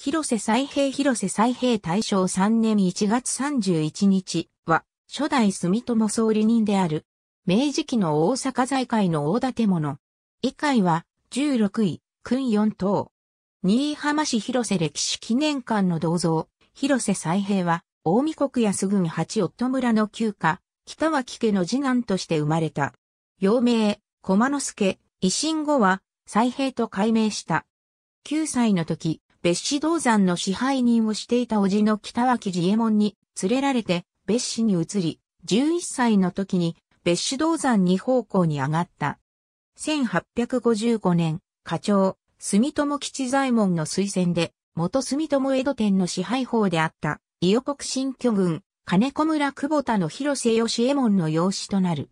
広瀬再平広瀬再平大正3年1月31日は、初代住友総理人である、明治期の大阪財界の大建物。以下は、16位、訓4等。新居浜市広瀬歴史記念館の銅像、広瀬再平は、大見国安郡八夫村の旧家、北脇家の次男として生まれた。幼名、駒之助、維新後は、再平と改名した。9歳の時、別紙銅山の支配人をしていた叔父の北脇自右衛門に連れられて別紙に移り、11歳の時に別紙銅山に方向に上がった。1855年、課長、住友吉左衛門の推薦で、元住友江戸店の支配法であった、伊予国新居郡、金子村久保田の広瀬義右衛門の養子となる。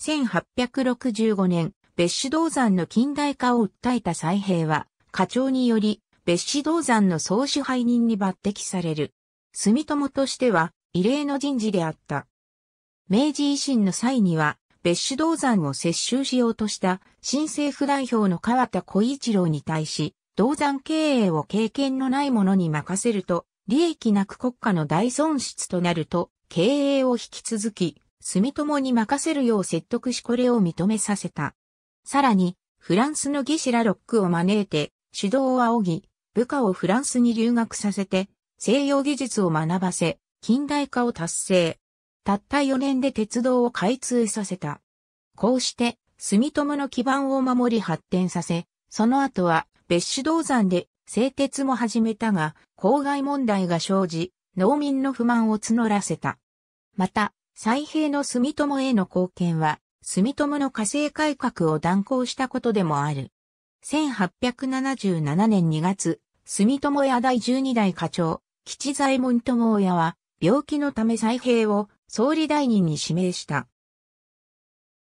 1865年、別紙銅山の近代化を訴えた再兵は、課長により、別紙銅山の総支配人に抜擢される。住友としては異例の人事であった。明治維新の際には、別紙銅山を接収しようとした新政府代表の川田小一郎に対し、銅山経営を経験のない者に任せると、利益なく国家の大損失となると、経営を引き続き、住友に任せるよう説得しこれを認めさせた。さらに、フランスの技師ラロックを招いて、主導を仰ぎ、部下をフランスに留学させて、西洋技術を学ばせ、近代化を達成。たった4年で鉄道を開通させた。こうして、住友の基盤を守り発展させ、その後は別種銅山で製鉄も始めたが、公害問題が生じ、農民の不満を募らせた。また、再平の住友への貢献は、住友の火星改革を断行したことでもある。1877年2月、住友屋第十二代課長、吉左衛門友親は、病気のため再平を総理大臣に指名した。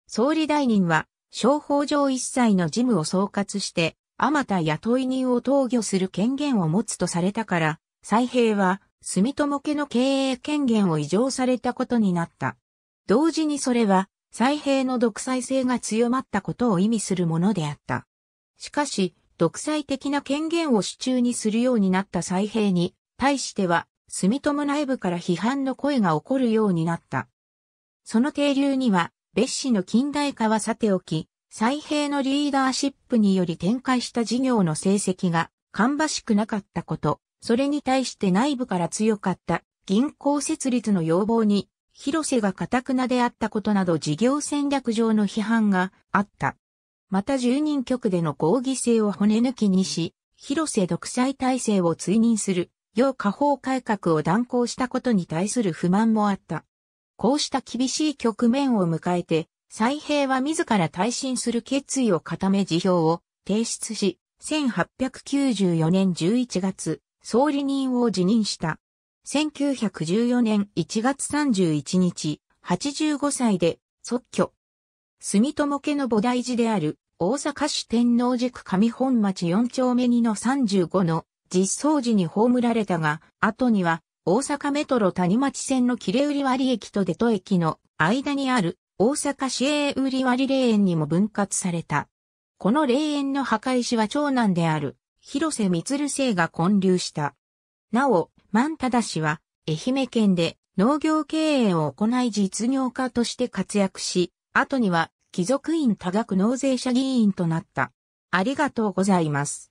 総理大臣は、商法上一切の事務を総括して、あまた雇い人を投与する権限を持つとされたから、再平は、住友家の経営権限を異常されたことになった。同時にそれは、再平の独裁性が強まったことを意味するものであった。しかし、独裁的な権限を手中にするようになった蔡平に対しては住友内部から批判の声が起こるようになった。その停留には別紙の近代化はさておき、蔡平のリーダーシップにより展開した事業の成績が芳しくなかったこと、それに対して内部から強かった銀行設立の要望に広瀬が堅くなであったことなど事業戦略上の批判があった。また住人局での合議制を骨抜きにし、広瀬独裁体制を追認する、要下法改革を断行したことに対する不満もあった。こうした厳しい局面を迎えて、蔡平は自ら退信する決意を固め辞表を提出し、1894年11月、総理任を辞任した。1914年1月31日、85歳で即居、住友家の菩提寺である、大阪市天王寺区上本町4丁目2の35の実相寺に葬られたが、後には、大阪メトロ谷町線の切れ売割駅と出戸駅の間にある大阪市営売割霊園にも分割された。この霊園の墓石は長男である広瀬光生が建立した。なお、万忠氏は愛媛県で農業経営を行い実業家として活躍し、後には貴族院多額納税者議員となった。ありがとうございます。